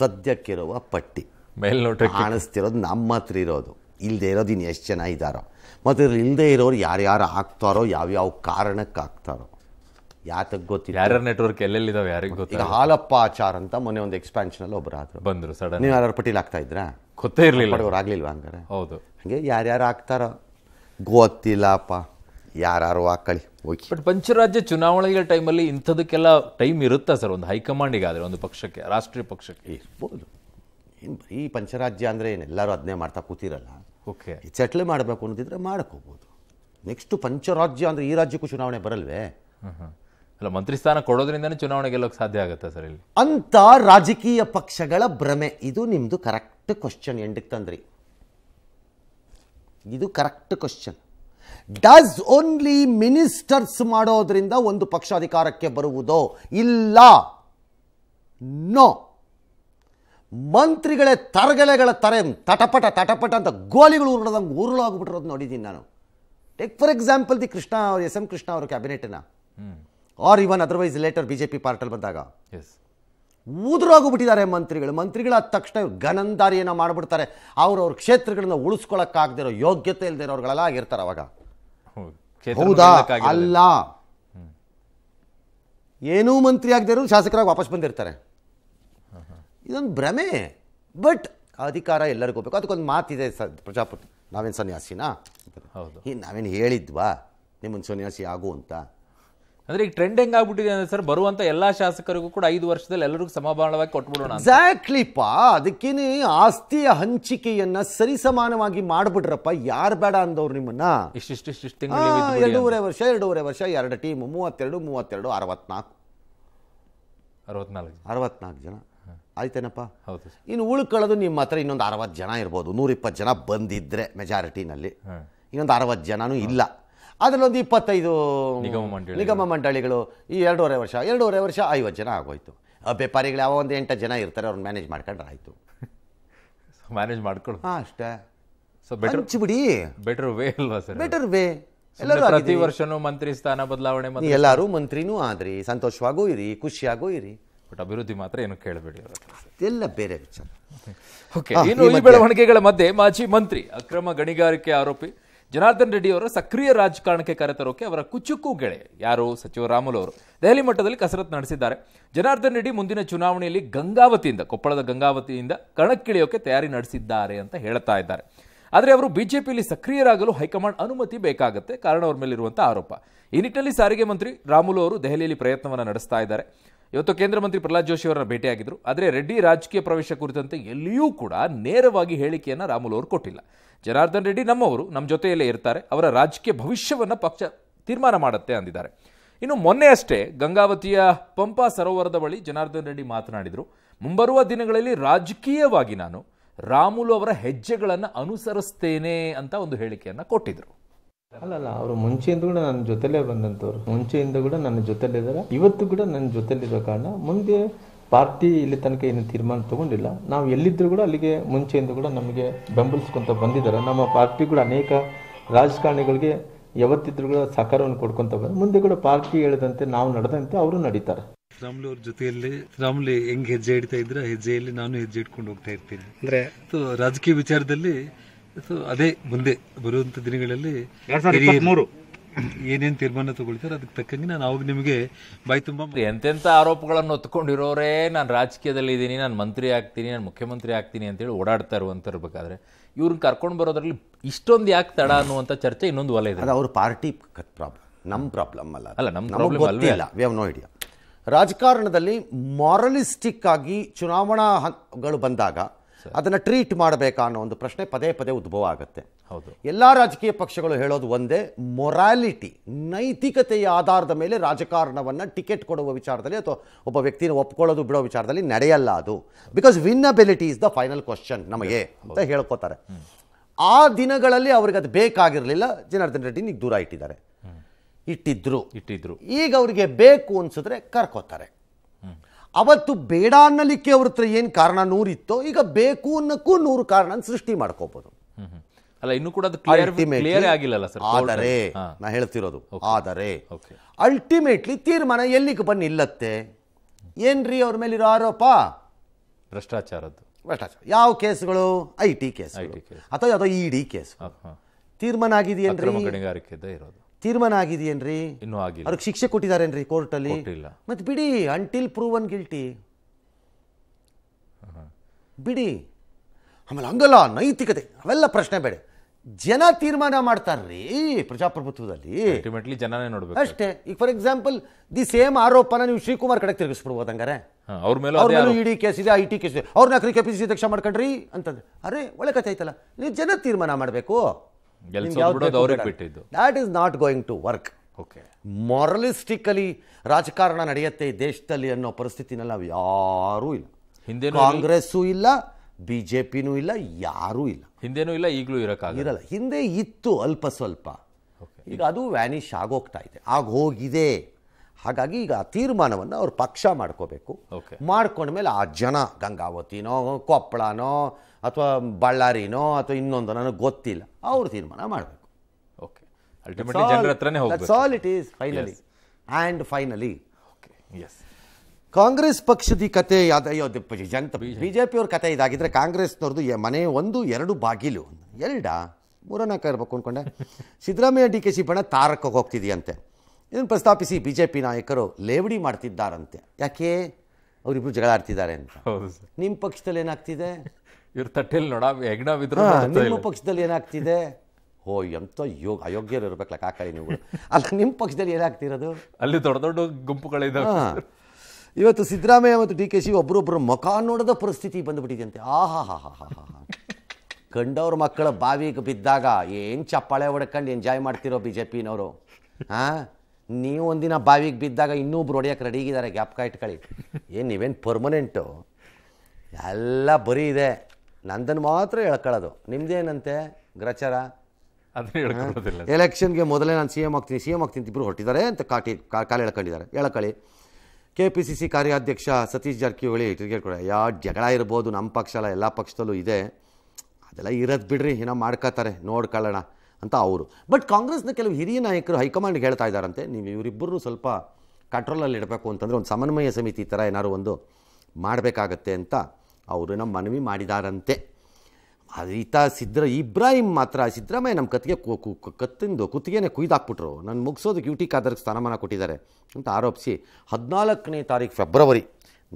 ಸದ್ಯಕ್ಕಿರುವ ಪಟ್ಟಿ ಮೇಲ್ನೋಟ ಕಾಣಿಸ್ತಿರೋದು ನಮ್ಮ ಹತ್ರ ಇರೋದು ಇಲ್ಲದೆ ಇರೋದು ಇನ್ನು ಎಷ್ಟು ಜನ ಇದ್ದಾರೋ ಮತ್ತು ಇದ್ರ ಇಲ್ಲದೆ ಇರೋರು ಯಾರ್ಯಾರು ಆಗ್ತಾರೋ ಯಾವ್ಯಾವ ಕಾರಣಕ್ಕೆ ಆಗ್ತಾರೋ ಯಾತಕ್ಕೆ ಗೊತ್ತಿಲ್ಲ ಯಾರ್ಯಾರ ನೆಟ್ವರ್ಕ್ ಎಲ್ಲೆಲ್ಲಿದ್ದಾವೆ ಯಾರಿಗೆ ಗೊತ್ತಿಲ್ಲ ಹಾಲಪ್ಪ ಆಚಾರ್ ಅಂತ ಮೊನ್ನೆ ಒಂದು ಎಕ್ಸ್ಪ್ಯಾನ್ಷನಲ್ಲಿ ಒಬ್ಬರು ಆದರು ಬಂದರು ಸಡನ್ ನೀವು ಯಾರು ಪಟ್ಟಿಲಿ ಆಗ್ತಾ ಇದ್ರಾ ಗೊತ್ತೇ ಇರಲಿಲ್ಲ ಅವ್ರು ಆಗಲಿಲ್ವಾ ಹಂಗಾರೆ ಹೌದು ಹಾಗೆ ಯಾರ್ಯಾರು ಆಗ್ತಾರೋ ಗೊತ್ತಿಲ್ಲಪ್ಪ ಯಾರು ಆಕಳಿ ಓಕೆ ಬಟ್ ಪಂಚರಾಜ್ಯ ಚುನಾವಣೆಗಳ ಟೈಮಲ್ಲಿ ಇಂಥದಕ್ಕೆಲ್ಲ ಟೈಮ್ ಇರುತ್ತಾ ಸರ್ ಒಂದು ಆದ್ರೆ ಒಂದು ಪಕ್ಷಕ್ಕೆ ರಾಷ್ಟ್ರೀಯ ಪಕ್ಷಕ್ಕೆ ಇರ್ಬೋದು ಏನು ಬರೀ ಪಂಚರಾಜ್ಯ ಅಂದರೆ ಏನೆಲ್ಲರೂ ಎಲ್ಲರೂ ಅದನ್ನೇ ಮಾಡ್ತಾ ಕೂತಿರಲ್ಲ ಓಕೆ ಸೆಟ್ಲ್ ಮಾಡಬೇಕು ಅನ್ನೋದಿದ್ರೆ ಮಾಡ್ಕೋಬೋದು ನೆಕ್ಸ್ಟು ಪಂಚರಾಜ್ಯ ಅಂದರೆ ಈ ರಾಜ್ಯಕ್ಕೂ ಚುನಾವಣೆ ಬರಲ್ವೇ ಅಲ್ಲ ಮಂತ್ರಿ ಸ್ಥಾನ ಕೊಡೋದ್ರಿಂದನೇ ಚುನಾವಣೆ ಗೆಲ್ಲೋಕೆ ಸಾಧ್ಯ ಆಗುತ್ತೆ ಸರ್ ಇಲ್ಲಿ ಅಂಥ ರಾಜಕೀಯ ಪಕ್ಷಗಳ ಭ್ರಮೆ ಇದು ನಿಮ್ಮದು ಕರೆಕ್ಟ್ ಕ್ವಶನ್ ಎಂಡಿಗೆ ತಂದ್ರಿ ಇದು correct question does only ministers ಮಾಡೋದ್ರಿಂದ ಒಂದು ಪಕ್ಷ ಅಧಿಕಾರಕ್ಕೆ ಬರುವುದೋ ಇಲ್ಲ ನೋ ಮಂತ್ರಿಗಳೇ ತರಗಲೆಗಳ ತರೆ ತಟಪಟ ತಟಪಟ ಅಂತ ಗೋಲಿಗಳು ಉರುಳದಂಗೆ ಉರುಳಾಗ್ಬಿಟ್ಟಿರೋದು ನೋಡಿದ್ದೀನಿ ನಾನು take for example the Krishna S M Krishna ಅವರ ಕ್ಯಾಬಿನೆಟ್ನ are even otherwise later B J P ಪಾರ್ಟಲ್ಲಿ ಬಂದಾಗ ಊದರಾಗೋಗ್ಬಿಟ್ಟಿದ್ದಾರೆ ಮಂತ್ರಿಗಳು ಮಂತ್ರಿಗಳಾದ ತಕ್ಷಣ ಇವ್ರು ಮಾಡ್ಬಿಡ್ತಾರೆ ಮಾಡಿಬಿಡ್ತಾರೆ ಅವ್ರ ಕ್ಷೇತ್ರಗಳನ್ನ ಉಳಿಸ್ಕೊಳಕ್ಕಾಗದಿರೋ ಯೋಗ್ಯತೆ ಇಲ್ಲದೆ ಇರೋರುಗಳೆಲ್ಲ ಆಗಿರ್ತಾರೆ ಅವಾಗ ಹೌದಾ ಅಲ್ಲ ಏನೂ ಮಂತ್ರಿ ಆಗದೆ ಇರೋ ಶಾಸಕರಾಗಿ ವಾಪಸ್ ಬಂದಿರ್ತಾರೆ ಇದೊಂದು ಭ್ರಮೆ ಬಟ್ ಅಧಿಕಾರ ಎಲ್ಲರಿಗೂ ಬೇಕು ಅದಕ್ಕೊಂದು ಮಾತಿದೆ ಸ ಪ್ರಜಾಪತಿ ನಾವೇನು ಸನ್ಯಾಸಿನಾ ಹೌದು ನಾವೇನು ಹೇಳಿದ್ವಾ ನಿಮ್ಮನ್ನು ಸನ್ಯಾಸಿ ಆಗು ಅಂತ ಅಂದ್ರೆ ಈಗ ಟ್ರೆಂಡ್ ಹೆಂಗಾಗ್ಬಿಟ್ಟಿದೆ ಅಂದ್ರೆ ಸರ್ ಬರುವಂತ ಎಲ್ಲಾ ಶಾಸಕರಿಗೂ ಕೂಡ ಐದು ವರ್ಷದಲ್ಲಿ ಎಲ್ಲರಿಗೂ ಸಮಬಾಳವಾಗಿ ಕೊಟ್ಬಿಡೋಣ ಎಕ್ಸಾಕ್ಟ್ಲಿಪ್ಪ ಅದಕ್ಕೇನೆ ಆಸ್ತಿಯ ಹಂಚಿಕೆಯನ್ನ ಸರಿಸಮಾನವಾಗಿ ಮಾಡ್ಬಿಟ್ರಪ್ಪ ಯಾರು ಬೇಡ ಅಂದವ್ರು ನಿಮ್ಮನ್ನ ಇಷ್ಟಿಷ್ಟಿಷ್ಟು ಎರಡೂವರೆ ವರ್ಷ ಎರಡೂವರೆ ವರ್ಷ ಎರಡು ಟೀಮ್ ಮೂವತ್ತೆರಡು ಮೂವತ್ತೆರಡು ಅರವತ್ನಾಲ್ಕು ಅರವತ್ನಾಲ್ಕು ಅರವತ್ನಾಲ್ಕು ಜನ ಆಯ್ತೇನಪ್ಪ ಹೌದು ಇನ್ನು ಉಳ್ಕೊಳ್ಳೋದು ನಿಮ್ಮ ಹತ್ರ ಇನ್ನೊಂದು ಅರವತ್ತು ಜನ ಇರ್ಬೋದು ನೂರಿಪ್ಪತ್ತು ಜನ ಬಂದಿದ್ರೆ ಮೆಜಾರಿಟಿನಲ್ಲಿ ಇನ್ನೊಂದು ಅರವತ್ತು ಜನನೂ ಇಲ್ಲ ಅದರಲ್ಲೊಂದು ಇಪ್ಪತ್ತೈದು ನಿಗಮ ಮಂಡಳಿಗಳು ಈ ಎರಡೂವರೆ ವರ್ಷ ಎರಡೂವರೆ ವರ್ಷ ಐವತ್ತು ಜನ ಆಗೋಯ್ತು ವ್ಯಾಪಾರಿಗಳು ಯಾವ ಒಂದು ಎಂಟು ಜನ ಇರ್ತಾರೆ ಅವ್ರನ್ನ ಮ್ಯಾನೇಜ್ ಮಾಡ್ಕೊಂಡ್ರೆ ಆಯಿತು ಮ್ಯಾನೇಜ್ ಮಾಡ್ಕೊಳ್ಳಿ ಹಾಂ ಅಷ್ಟೇ ಸೊ ಬೆಟರ್ ಬಿಡಿ ಬೆಟರ್ ವೇ ಅಲ್ವಾ ಸರ್ ಬೆಟರ್ ವೇ ಎಲ್ಲರೂ ಪ್ರತಿ ವರ್ಷನೂ ಮಂತ್ರಿ ಸ್ಥಾನ ಬದಲಾವಣೆ ಮತ್ತೆ ಎಲ್ಲರೂ ಮಂತ್ರಿನೂ ಆದ್ರಿ ಸಂತೋಷವಾಗೂ ಇರಿ ಖುಷಿಯಾಗೂ ಇರಿ ಬಟ್ ಅಭಿವೃದ್ಧಿ ಮಾತ್ರ ಏನು ಕೇಳಬೇಡಿ ಎಲ್ಲ ಬೇರೆ ವಿಚಾರ ಓಕೆ ಇನ್ನು ಈ ಬೆಳವಣಿಗೆಗಳ ಮಧ್ಯೆ ಮಾಜಿ ಮಂತ್ರಿ ಅಕ್ರಮ ಗಣಿಗಾರಿಕೆ ಆರೋಪಿ ಜನಾರ್ದನ್ ರೆಡ್ಡಿ ಅವರು ಸಕ್ರಿಯ ರಾಜಕಾರಣಕ್ಕೆ ಕರೆತರೋಕೆ ಅವರ ಕುಚುಕು ಗೆಳೆ ಯಾರು ಸಚಿವ ರಾಮುಲು ಅವರು ದೆಹಲಿ ಮಟ್ಟದಲ್ಲಿ ಕಸರತ್ತು ನಡೆಸಿದ್ದಾರೆ ಜನಾರ್ದನ್ ರೆಡ್ಡಿ ಮುಂದಿನ ಚುನಾವಣೆಯಲ್ಲಿ ಗಂಗಾವತಿಯಿಂದ ಕೊಪ್ಪಳದ ಗಂಗಾವತಿಯಿಂದ ಕಣಕ್ಕಿಳಿಯೋಕೆ ತಯಾರಿ ನಡೆಸಿದ್ದಾರೆ ಅಂತ ಹೇಳ್ತಾ ಇದ್ದಾರೆ ಆದರೆ ಅವರು ಬಿಜೆಪಿಯಲ್ಲಿ ಸಕ್ರಿಯರಾಗಲು ಹೈಕಮಾಂಡ್ ಅನುಮತಿ ಬೇಕಾಗುತ್ತೆ ಕಾರಣ ಅವರ ಮೇಲಿರುವಂಥ ಆರೋಪ ಈ ನಿಟ್ಟಿನಲ್ಲಿ ಸಾರಿಗೆ ಮಂತ್ರಿ ರಾಮುಲು ಅವರು ದೆಹಲಿಯಲ್ಲಿ ಪ್ರಯತ್ನವನ್ನು ನಡೆಸ್ತಾ ಇದ್ದಾರೆ ಇವತ್ತು ಕೇಂದ್ರ ಮಂತ್ರಿ ಪ್ರಹ್ಲಾದ್ ಜೋಶಿ ಅವರನ್ನ ಭೇಟಿಯಾಗಿದ್ದರು ಆದರೆ ರೆಡ್ಡಿ ರಾಜಕೀಯ ಪ್ರವೇಶ ಕುರಿತಂತೆ ಎಲ್ಲಿಯೂ ಕೂಡ ನೇರವಾಗಿ ಹೇಳಿಕೆಯನ್ನು ರಾಮುಲು ಅವರು ಕೊಟ್ಟಿಲ್ಲ ಜನಾರ್ದನ್ ರೆಡ್ಡಿ ನಮ್ಮವರು ನಮ್ಮ ಜೊತೆಯಲ್ಲೇ ಇರ್ತಾರೆ ಅವರ ರಾಜಕೀಯ ಭವಿಷ್ಯವನ್ನು ಪಕ್ಷ ತೀರ್ಮಾನ ಮಾಡುತ್ತೆ ಅಂದಿದ್ದಾರೆ ಇನ್ನು ಮೊನ್ನೆ ಅಷ್ಟೇ ಗಂಗಾವತಿಯ ಪಂಪಾ ಸರೋವರದ ಬಳಿ ಜನಾರ್ದನ್ ರೆಡ್ಡಿ ಮಾತನಾಡಿದರು ಮುಂಬರುವ ದಿನಗಳಲ್ಲಿ ರಾಜಕೀಯವಾಗಿ ನಾನು ರಾಮುಲು ಅವರ ಹೆಜ್ಜೆಗಳನ್ನು ಅನುಸರಿಸ್ತೇನೆ ಅಂತ ಒಂದು ಹೇಳಿಕೆಯನ್ನು ಕೊಟ್ಟಿದ್ದರು ಅಲ್ಲಲ್ಲ ಅವರು ಮುಂಚೆಯಿಂದ ಕೂಡ ನನ್ನ ಜೊತೆಲೇ ಬಂದಂತವ್ರು ಮುಂಚೆಯಿಂದ ಕೂಡ ನನ್ನ ಜೊತೆಲಿದ್ದಾರೆ ಇವತ್ತು ಕೂಡ ನನ್ನ ಜೊತೆಲಿರೋ ಕಾರಣ ಮುಂದೆ ಪಾರ್ಟಿ ಇಲ್ಲಿ ತನಕ ಏನು ತೀರ್ಮಾನ ತಗೊಂಡಿಲ್ಲ ನಾವು ಎಲ್ಲಿದ್ದರೂ ಕೂಡ ಅಲ್ಲಿಗೆ ಮುಂಚೆಯಿಂದ ಕೂಡ ನಮಗೆ ಬೆಂಬಲಿಸ್ಕೊಂತ ಬಂದಿದ್ದಾರೆ ನಮ್ಮ ಪಾರ್ಟಿ ಕೂಡ ಅನೇಕ ರಾಜಕಾರಣಿಗಳಿಗೆ ಯಾವತ್ತಿದ್ರೂ ಕೂಡ ಸಹಕಾರವನ್ನು ಕೊಡ್ಕೊಂತ ಬಂದ ಮುಂದೆ ಕೂಡ ಪಾರ್ಟಿ ಹೇಳದಂತೆ ನಾವು ನಡೆದಂತೆ ಅವರು ನಡೀತಾರೆ ರಾಮುಲಿ ಅವ್ರ ಜೊತೆಯಲ್ಲಿ ರಾಮ್ಲಿ ಹೆಂಗ್ ಹೆಜ್ಜೆ ಇಡ್ತಾ ಇದ್ರೆ ಹೆಜ್ಜೆಯಲ್ಲಿ ನಾನು ಹೆಜ್ಜೆ ಇಟ್ಕೊಂಡು ಹೋಗ್ತಾ ಇರ್ತೀನಿ ಅಂದ್ರೆ ರಾಜಕೀಯ ವಿಚಾರದಲ್ಲಿ ಸೊ ಅದೇ ಮುಂದೆ ಬರುವಂಥ ದಿನಗಳಲ್ಲಿ ಏನೇನು ತೀರ್ಮಾನ ತಗೊಳ್ತಾರೆ ಅದಕ್ಕೆ ತಕ್ಕಂಗೆ ನಾನು ಅವಾಗ ನಿಮಗೆ ಬಾಯಿ ತುಂಬ ಎಂತೆಂಥ ಆರೋಪಗಳನ್ನು ಹೊತ್ಕೊಂಡಿರೋರೇ ನಾನು ರಾಜಕೀಯದಲ್ಲಿ ಇದ್ದೀನಿ ನಾನು ಮಂತ್ರಿ ಆಗ್ತೀನಿ ನಾನು ಮುಖ್ಯಮಂತ್ರಿ ಆಗ್ತೀನಿ ಅಂತೇಳಿ ಓಡಾಡ್ತಾ ಇರುವಂತ ಇರಬೇಕಾದ್ರೆ ಇವ್ರನ್ನ ಕರ್ಕೊಂಡು ಬರೋದ್ರಲ್ಲಿ ಇಷ್ಟೊಂದು ಯಾಕೆ ತಡ ಅನ್ನುವಂಥ ಚರ್ಚೆ ಇನ್ನೊಂದು ವಲಯ ಇದೆ ಅವ್ರ ಪಾರ್ಟಿ ಪ್ರಾಬ್ಲಮ್ ನಮ್ಮ ಪ್ರಾಬ್ಲಮ್ ಅಲ್ಲ ಅಲ್ಲ ನಮ್ಮ ಪ್ರಾಬ್ಲಮ್ ಅಲ್ಲ ವಿ ನೋ ಐಡಿಯಾ ರಾಜಕಾರಣದಲ್ಲಿ ಮಾರಲಿಸ್ಟಿಕ್ ಆಗಿ ಚುನಾವಣಾ ಬಂದಾಗ ಅದನ್ನು ಟ್ರೀಟ್ ಮಾಡಬೇಕಾ ಅನ್ನೋ ಒಂದು ಪ್ರಶ್ನೆ ಪದೇ ಪದೇ ಉದ್ಭವ ಆಗುತ್ತೆ ಹೌದು ಎಲ್ಲ ರಾಜಕೀಯ ಪಕ್ಷಗಳು ಹೇಳೋದು ಒಂದೇ ಮೊರಾಲಿಟಿ ನೈತಿಕತೆಯ ಆಧಾರದ ಮೇಲೆ ರಾಜಕಾರಣವನ್ನು ಟಿಕೆಟ್ ಕೊಡುವ ವಿಚಾರದಲ್ಲಿ ಅಥವಾ ಒಬ್ಬ ವ್ಯಕ್ತಿನ ಒಪ್ಕೊಳ್ಳೋದು ಬಿಡೋ ವಿಚಾರದಲ್ಲಿ ನಡೆಯಲ್ಲ ಅದು because winnability is the final question ನಮಗೆ ಅಂತ ಹೇಳ್ಕೋತಾರೆ ಆ ದಿನಗಳಲ್ಲಿ ಅವ್ರಿಗೆ ಅದು ಬೇಕಾಗಿರಲಿಲ್ಲ ಜನಾರ್ದನ್ ರೆಡ್ಡಿ ದೂರ ಇಟ್ಟಿದ್ದಾರೆ ಇಟ್ಟಿದ್ರು ಇಟ್ಟಿದ್ರು ಈಗ ಅವರಿಗೆ ಬೇಕು ಅನ್ಸಿದ್ರೆ ಕರ್ಕೋತಾರೆ ಅವತ್ತು ಬೇಡ ಅನ್ನಲಿಕ್ಕೆ ಅವ್ರ ಹತ್ರ ಏನು ಕಾರಣ ನೂರಿತ್ತೋ ಈಗ ಬೇಕು ಅನ್ನಕ್ಕೂ ನೂರು ಕಾರಣ ಸೃಷ್ಟಿ ಮಾಡ್ಕೋಬಹುದು ಅಲ್ಲ ಇನ್ನು ಕೂಡ ಅದು ಕ್ಲಿಯರ್ ಆಗಿಲ್ಲಲ್ಲ ಸರ್ ಆದರೆ ನಾ ಹೇಳ್ತಿರೋದು ಆದರೆ ಅಲ್ಟಿಮೇಟ್ಲಿ ತೀರ್ಮಾನ ಎಲ್ಲಿಗೆ ಬಂದು ನಿಲ್ಲತ್ತೆ ಏನ್ರಿ ಅವ್ರ ಮೇಲಿರೋ ಆರೋಪ ಭ್ರಷ್ಟಾಚಾರದ್ದು ಭ್ರಷ್ಟಾಚಾರ ಯಾವ ಕೇಸ್ಗಳು ಐ ಟಿ ಕೇಸ್ ಅಥವಾ ಯಾವುದೋ ಇ ಡಿ ಕೇಸ್ ತೀರ್ಮಾನ ಆಗಿದೆಯೇನ್ರಿ ಇರೋದು ತೀರ್ಮಾನ ಆಗಿದೆಯೇನ್ರಿ ಇನ್ನೂ ಆಗಿಲ್ಲ ಅವ್ರಿಗೆ ಶಿಕ್ಷೆ ಕೊಟ್ಟಿದ್ದಾರೇನ್ರಿ ಕೋರ್ಟಲ್ಲಿ ಇಲ್ಲ ಮತ್ತೆ ಬಿಡಿ ಅಂಟಿಲ್ ಪ್ರೂವನ್ ಗಿಲ್ಟಿ ಬಿಡಿ ಆಮೇಲೆ ಹಂಗಲ್ಲ ನೈತಿಕತೆ ಅವೆಲ್ಲ ಪ್ರಶ್ನೆ ಬೇಡ ಜನ ತೀರ್ಮಾನ ಮಾಡ್ತಾರ್ರಿ ಪ್ರಜಾಪ್ರಭುತ್ವದಲ್ಲಿ ಜನನೇ ನೋಡಬೇಕು ಅಷ್ಟೇ ಈಗ ಫಾರ್ ಎಕ್ಸಾಂಪಲ್ ದಿ ಸೇಮ್ ಆರೋಪನ ನೀವು ಶ್ರೀಕುಮಾರ್ ಕಡೆ ತಿರುಗಿಸ್ಬಿಡ್ಬೋದು ಹಂಗಾರೆ ಅವ್ರ ಮೇಲೆ ಅವ್ರ ಮೇಲೂ ಇಡಿ ಕೇಸ್ e ಇದೆ ಐ ಟಿ ಕೇಸ್ ಇದೆ ಅವ್ರನ್ನ ಕೆ ಪಿ ಸಿ ಅಧ್ಯಕ್ಷ ಮಾಡ್ಕೊಂಡ್ರಿ ಅಂತಂದ್ರೆ ಅರೆ ಒಳ್ಳೆ ಕಥೆ ಆಯ್ತಲ್ಲ ನೀವು ಜನ ತೀರ್ಮಾನ ಮಾಡಬೇಕು ಬಿಟ್ಟಿದ್ದು that is not going to work okay moralistically ರಾಜಕಾರಣ ನಡೆಯುತ್ತೆ ಈ ದೇಶದಲ್ಲಿ ಅನ್ನೋ ಪರಿಸ್ಥಿತಿನಲ್ಲಿ ನಾವು ಯಾರೂ ಇಲ್ಲ ಹಿಂದೆ ಕಾಂಗ್ರೆಸ್ಸು ಇಲ್ಲ ಬಿ ಜೆ ಪಿನೂ ಇಲ್ಲ ಯಾರೂ ಇಲ್ಲ ಹಿಂದೆನೂ ಇಲ್ಲ ಈಗಲೂ ಇರೋಕ್ಕಾಗ ಇರಲ್ಲ ಹಿಂದೆ ಇತ್ತು ಅಲ್ಪ ಸ್ವಲ್ಪ ಈಗ ಅದು ವ್ಯಾನಿಶ್ ಆಗೋಗ್ತಾ ಇದೆ ಆಗೋಗಿದೆ ಹಾಗಾಗಿ ಈಗ ಆ ತೀರ್ಮಾನವನ್ನು ಅವರು ಪಕ್ಷ ಮಾಡ್ಕೋಬೇಕು ಮಾಡ್ಕೊಂಡ್ಮೇಲೆ ಆ ಜನ ಗಂಗಾವತಿನೋ ಕೊಪ್ಪಳನೋ ಅಥವಾ ಬಳ್ಳಾರಿನೋ ಅಥವಾ ಇನ್ನೊಂದು ನನಗೆ ಗೊತ್ತಿಲ್ಲ ಅವರು ತೀರ್ಮಾನ ಮಾಡಬೇಕು okay all it is finally and finally okay yes Congress ಪಕ್ಷದ ಕತೆ ಅಯ್ಯೋ ಜನತ ಬಿ ಜೆ ಪಿಯವ್ರ ಕತೆ ಇದಾಗಿದ್ದರೆ ಕಾಂಗ್ರೆಸ್ನವ್ರದ್ದು ಮನೆ ಒಂದು ಎರಡು ಬಾಗಿಲು ಎರಡ ಮೂರನೇ ಇರ್ಬೇಕು ಅಂದ್ಕೊಂಡೆ ಸಿದ್ದರಾಮಯ್ಯ ಡಿ ಕೆ ಸಿ ಬಣ್ಣ ತಾರಕ್ಕೆ ಹೋಗ್ತಿದೆಯಂತೆ ಇದನ್ನು ಪ್ರಸ್ತಾಪಿಸಿ ಬಿ ಜೆ ಪಿ ನಾಯಕರು ಲೇವಡಿ ಮಾಡ್ತಿದ್ದಾರಂತೆ ಯಾಕೆ ಅವರಿಬ್ರು ಜಗಳ ಆಡ್ತಿದ್ದಾರೆ ಅಂತ ನಿಮ್ಮ ಪಕ್ಷದಲ್ಲಿ ಏನಾಗ್ತಿದೆ ಇವ್ರ ತಟ್ಟೆಯಲ್ಲಿ ನೋಡ ಹೆಗ್ಣ ನಿಮ್ಮ ಪಕ್ಷದಲ್ಲಿ ಏನಾಗ್ತಿದೆ ಓ ಎಂತ ಯೋಗ ಅಯೋಗ್ಯರು ಇರ್ಬೇಕಲ್ಲ ಕಾಕಾಯಿ ನೀವು ಅಲ್ಲ ನಿಮ್ಮ ಪಕ್ಷದಲ್ಲಿ ಏನಾಗ್ತಿರೋದು ಅಲ್ಲಿ ದೊಡ್ಡ ದೊಡ್ಡ ಗುಂಪುಗಳಿದ್ದಾವೆ ಇವತ್ತು ಸಿದ್ದರಾಮಯ್ಯ ಮತ್ತು ಡಿ ಕೆ ಶಿ ಒಬ್ಬರೊಬ್ಬರ ಮುಖ ನೋಡದ ಪರಿಸ್ಥಿತಿ ಬಂದುಬಿಟ್ಟಿದೆಯಂತೆ ಆ ಹಾ ಹಾ ಹಾ ಹಾ ಹಾ ಕಂಡವ್ರ ಮಕ್ಕಳ ಬಾವಿಗೆ ಬಿದ್ದಾಗ ಏನು ಚಪ್ಪಾಳೆ ಹೊಡ್ಕೊಂಡು ಎಂಜಾಯ್ ಮಾಡ್ತಿರೋ ಬಿ ಜೆ ಪಿನವರು ಹಾಂ ನೀವು ಒಂದಿನ ಬಾವಿಗೆ ಬಿದ್ದಾಗ ಇನ್ನೊಬ್ರು ಹೊಡೆಯೋಕೆ ರೆಡಿಗಿದ್ದಾರೆ ಗ್ಯಾಪ್ಕ ಇಟ್ಕೊಳ್ಳಿ ಏನು ನೀವೇನು ಪರ್ಮನೆಂಟು ಎಲ್ಲ ಬರೀ ಇದೆ ನಂದನ್ನು ಮಾತ್ರ ಹೇಳ್ಕೊಳ್ಳೋದು ನಿಮ್ದೇನಂತೆ ಗ್ರಚಾರ ಎಲೆಕ್ಷನ್ಗೆ ಮೊದಲೇ ನಾನು ಸಿ ಎಮ್ ಆಗ್ತೀನಿ ಸಿ ಎಮ್ ಆಗ್ತೀನಿ ಇಬ್ಬರು ಹೊರಟಿದ್ದಾರೆ ಅಂತ ಕಾಟಿ ಕಾಲು ಹೇಳ್ಕೊಂಡಿದ್ದಾರೆ ಹೇಳ್ಕೊಳ್ಳಿ ಕೆ ಪಿ ಸಿ ಸಿ ಕಾರ್ಯಾಧ್ಯಕ್ಷ ಸತೀಶ್ ಜಾರಕಿಹೊಳಿ ಕ್ರಿಕೆಟ್ ಯಾವ ಜಗಳ ಇರ್ಬೋದು ನಮ್ಮ ಪಕ್ಷ ಅಲ್ಲ ಎಲ್ಲ ಪಕ್ಷದಲ್ಲೂ ಇದೆ ಅದೆಲ್ಲ ಇರೋದು ಬಿಡ್ರಿ ಏನೋ ಮಾಡ್ಕೋತಾರೆ ನೋಡ್ಕೊಳ್ಳೋಣ ಅಂತ ಅವರು ಬಟ್ ಕಾಂಗ್ರೆಸ್ನ ಕೆಲವು ಹಿರಿಯ ನಾಯಕರು ಹೈಕಮಾಂಡ್ಗೆ ಹೇಳ್ತಾ ಇದ್ದಾರಂತೆ ನೀವು ಇವರಿಬ್ಬರು ಸ್ವಲ್ಪ ಕಂಟ್ರೋಲಲ್ಲಿ ಇಡಬೇಕು ಅಂತಂದರೆ ಒಂದು ಸಮನ್ವಯ ಸಮಿತಿ ಥರ ಏನಾದರೂ ಒಂದು ಮಾಡಬೇಕಾಗತ್ತೆ ಅಂತ ಅವರು ನಮ್ಮ ಮನವಿ ಮಾಡಿದಾರಂತೆ ಈತ ಸಿದ್ದರ ಇಬ್ರಾಹಿಂ ಮಾತ್ರ ಸಿದ್ದರಾಮಯ್ಯ ನಮ್ಮ ಕತ್ತಿಗೆ ಕತ್ತಿಂದು ಕುತ್ತಿಗೆನೇ ಕುಯ್ದಾಕ್ಬಿಟ್ರು ನಾನು ಮುಗಿಸೋದು ಯುಟಿ ಖಾದರ್ಗೆ ಸ್ಥಾನಮಾನ ಕೊಟ್ಟಿದ್ದಾರೆ ಅಂತ ಆರೋಪಿಸಿ ಹದಿನಾಲ್ಕನೇ ತಾರೀಕು ಫೆಬ್ರವರಿ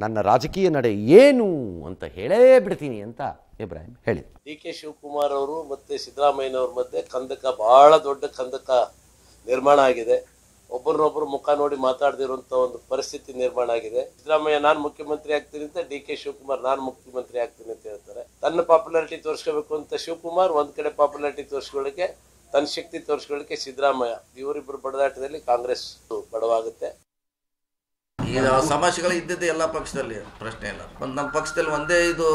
ನನ್ನ ರಾಜಕೀಯ ನಡೆ ಏನು ಅಂತ ಹೇಳೇ ಬಿಡ್ತೀನಿ ಅಂತ ಇಬ್ರಾಹಿಂ ಹೇಳಿ ಡಿ ಕೆ ಶಿವಕುಮಾರ್ ಅವರು ಮತ್ತು ಸಿದ್ದರಾಮಯ್ಯನವ್ರ ಮಧ್ಯೆ ಕಂದಕ ಬಹಳ ದೊಡ್ಡ ಕಂದಕ ನಿರ್ಮಾಣ ಆಗಿದೆ ಒಬ್ಬರನ್ನೊಬ್ಬರು ಮುಖ ನೋಡಿ ಮಾತಾಡದಿರುವಂಥ ಒಂದು ಪರಿಸ್ಥಿತಿ ನಿರ್ಮಾಣ ಆಗಿದೆ ಸಿದ್ದರಾಮಯ್ಯ ನಾನು ಮುಖ್ಯಮಂತ್ರಿ ಆಗ್ತೀನಿ ಅಂತ ಡಿ ಕೆ ಶಿವಕುಮಾರ್ ನಾನು ಮುಖ್ಯಮಂತ್ರಿ ಆಗ್ತೀನಿ ಅಂತ ಹೇಳ್ತಾರೆ ತನ್ನ ಪಾಪ್ಯುಲಾರಿಟಿ ತೋರಿಸ್ಕೋಬೇಕು ಅಂತ ಶಿವಕುಮಾರ್ ಒಂದು ಕಡೆ ಪಾಪ್ಯುಲಾರಿಟಿ ತೋರಿಸ್ಕೊಳ್ಳಿಕ್ಕೆ ತನ್ನ ಶಕ್ತಿ ತೋರಿಸ್ಕೊಳ್ಳಿಕ್ಕೆ ಸಿದ್ದರಾಮಯ್ಯ ಇವರಿಬ್ಬರು ಬಡದಾಟದಲ್ಲಿ ಕಾಂಗ್ರೆಸ್ ಬಡವಾಗುತ್ತೆ ಈಗ ಸಮಸ್ಯೆಗಳು ಇದ್ದಿದ್ದೆ ಎಲ್ಲ ಪಕ್ಷದಲ್ಲಿ ಪ್ರಶ್ನೆ ಇಲ್ಲ ಒಂದು ನಮ್ಮ ಪಕ್ಷದಲ್ಲಿ ಒಂದೇ ಇದು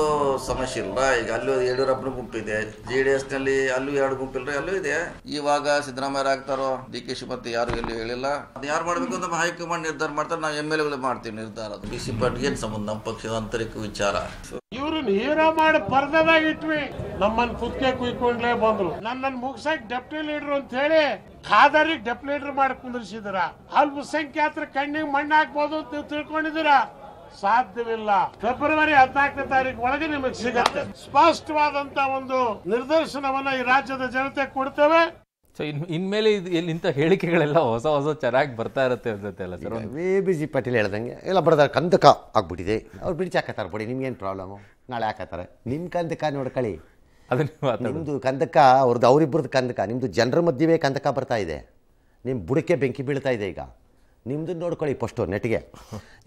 ಸಮಸ್ಯೆ ಇಲ್ಲ ಈಗ ಅಲ್ಲೂ ಯಡಿಯೂರಪ್ಪನ ಗುಂಪಿದೆ ಜೆ ಡಿ ಎಸ್ ನಲ್ಲಿ ಅಲ್ಲೂ ಎರಡು ಇಲ್ರಿ ಅಲ್ಲೂ ಇದೆ ಇವಾಗ ಸಿದ್ದರಾಮಯ್ಯ ಆಗ್ತಾರೋ ಡಿ ಕೆ ಮತ್ತೆ ಯಾರು ಎಲ್ಲೂ ಹೇಳಿಲ್ಲ ಅದು ಯಾರು ಮಾಡಬೇಕು ಅಂತ ಹೈಕಮಾಂಡ್ ನಿರ್ಧಾರ ಮಾಡ್ತಾರೆ ನಾವು ಎಮ್ ಎಲ್ ಎಗಳು ಮಾಡ್ತೀವಿ ನಿರ್ಧಾರ ಬಿ ಸಿ ಪಟ್ ಏನ್ ಸಂಬಂಧ ನಮ್ಮ ಪಕ್ಷದ ಆಂತರಿಕ ವಿಚಾರ ಇವರು ಹೀರೋ ಮಾಡಿ ಪರ್ದದಾಗ ಇಟ್ವಿ ನಮ್ಮನ್ನ ಕುತ್ತಿಗೆ ಕುಯ್ಕೊಂಡ್ಲೇ ಬಂದ್ರು ನನ್ನನ್ನು ಮುಗಿಸಕ್ ಡೆಪ್ಟಿ ಲೀಡರ್ ಅಂತ ಹೇಳಿ ಖಾದರಿ ಡೆಪ್ಲೇಟರ್ ಮಾಡಿ ಕುಂದಿರಿಸಿದ್ರ ಅಲ್ಪಸಂಖ್ಯಾತರ ಕಣ್ಣಿಗೆ ಮಣ್ಣು ಹಾಕ್ಬೋದು ಅಂತ ಸಾಧ್ಯವಿಲ್ಲ ಫೆಬ್ರವರಿ ಹದಿನಾಲ್ಕನೇ ತಾರೀಕು ಒಳಗೆ ನಿಮಗೆ ಸಿಗತ್ತೆ ಸ್ಪಷ್ಟವಾದಂತ ಒಂದು ನಿರ್ದೇಶನವನ್ನ ಈ ರಾಜ್ಯದ ಜನತೆ ಕೊಡ್ತೇವೆ ಸೊ ಇನ್ ಇನ್ಮೇಲೆ ಇದು ಎಲ್ಲಿ ಇಂಥ ಹೇಳಿಕೆಗಳೆಲ್ಲ ಹೊಸ ಹೊಸ ಚೆನ್ನಾಗಿ ಬರ್ತಾ ಇರುತ್ತೆ ಅನ್ಸುತ್ತೆ ಅಲ್ಲ sir V B G Patil ಹೇಳ್ದಂಗೆ ಎಲ್ಲ ಬರ್ದಾರೆ ಕಂದಕ ಆಗ್ಬಿಟ್ಟಿದೆ ಅವ್ರು ಬಿಡಿಸಿ ಹಾಕತ್ತಾರೆ ಬಿಡಿ ನಿಮ್ಗೇನು ಪ್ರಾಬ್ಲಮು ನಾಳೆ ಹಾಕತ್ತಾರೆ ನಿಮ್ಮ ಕಂದಕ ನೋಡ್ಕೊಳ್ಳಿ ಅದನ್ನು ನಿಮ್ಮದು ಕಂದಕ ಅವ್ರದ್ದು ಅವರಿಬ್ಬರದ್ದು ಕಂದಕ ನಿಮ್ಮದು ಜನರ ಮಧ್ಯವೇ ಕಂದಕ ಬರ್ತಾ ಇದೆ ನಿಮ್ಮ ಬುಡಕ್ಕೆ ಬೆಂಕಿ ಬೀಳ್ತಾ ಇದೆ ಈಗ ನಿಮ್ಮದು ನೋಡ್ಕೊಳ್ಳಿ ಪಸ್ಟು ನೆಟ್ಗೆ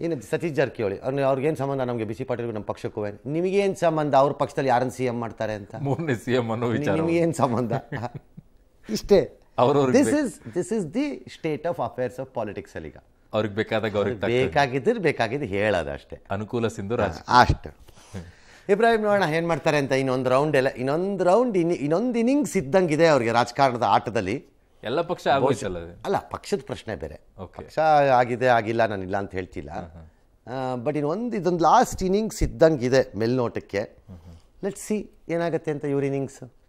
ಇನ್ನು ಸತೀಶ್ ಜಾರಕಿಹೊಳಿ ಅವ್ರು ಅವ್ರಿಗೇನು ಸಂಬಂಧ ನಮಗೆ ಬಿಸಿ ಪಾಟೀಲ್ ನಮ್ಮ ಪಕ್ಷಕ್ಕೂ ನಿಮಗೇನು ಸಂಬಂಧ ಅವ್ರ ಪಕ್ಷದಲ್ಲಿ ಯಾರನ್ನು ಸಿ ಎಂ ಮಾಡ್ತಾರೆ ಅಂತ ಮೂರನೇ ಸಿ ಎಂ ಅನ್ನೋ ವಿಚಾರ ನಿಮಗೇನು ಸಂಬಂಧ ಇಷ್ಟೇ this is this is the state of affairs of politics ಅಲ್ಲಿ ಈಗ ಅವ್ರಿಗೆ ಬೇಕಾದಾಗ ಅವ್ರಿಗೆ ಬೇಕಾಗಿದ್ದರೆ ಬೇಕಾಗಿದ್ದು ಹೇಳೋದು ಅಷ್ಟೇ ಅನುಕೂಲ ಸಿಂಧು ಅಷ್ಟೇ ಇಬ್ರಾಹಿಂ ನೋಡೋಣ ಏನು ಮಾಡ್ತಾರೆ ಅಂತ ಇನ್ನೊಂದು ರೌಂಡ್ ಎಲ್ಲ ಇನ್ನೊಂದು ರೌಂಡ್ ಇನ್ ಇನ್ನೊಂದು ಇನ್ನಿಂಗ್ಸ್ ಇದ್ದಂಗಿದೆ ಅವ್ರಿಗೆ ರಾಜಕಾರಣದ ಆಟದಲ್ಲಿ ಎಲ್ಲ ಪಕ್ಷ ಆಗೋಯ್ತಲ್ಲ ಅಲ್ಲ ಪಕ್ಷದ ಪ್ರಶ್ನೆ ಬೇರೆ ಪಕ್ಷ ಆಗಿದೆ ಆಗಿಲ್ಲ ನಾನು ಇಲ್ಲ ಅಂತ ಹೇಳ್ತಿಲ್ಲ ಬಟ್ ಇನ್ನೊಂದು ಇದೊಂದು ಲಾಸ್ಟ್ ಇನ್ನಿಂಗ್ಸ್ ಇದ್ದಂಗಿದೆ ಮೇಲ್ನೋಟಕ್ಕೆ ಲೆಟ್ ಸಿ ಏನಾಗುತ್ತೆ ಅಂತ ಇವ್ರ ಇನ್ನಿಂಗ್ಸು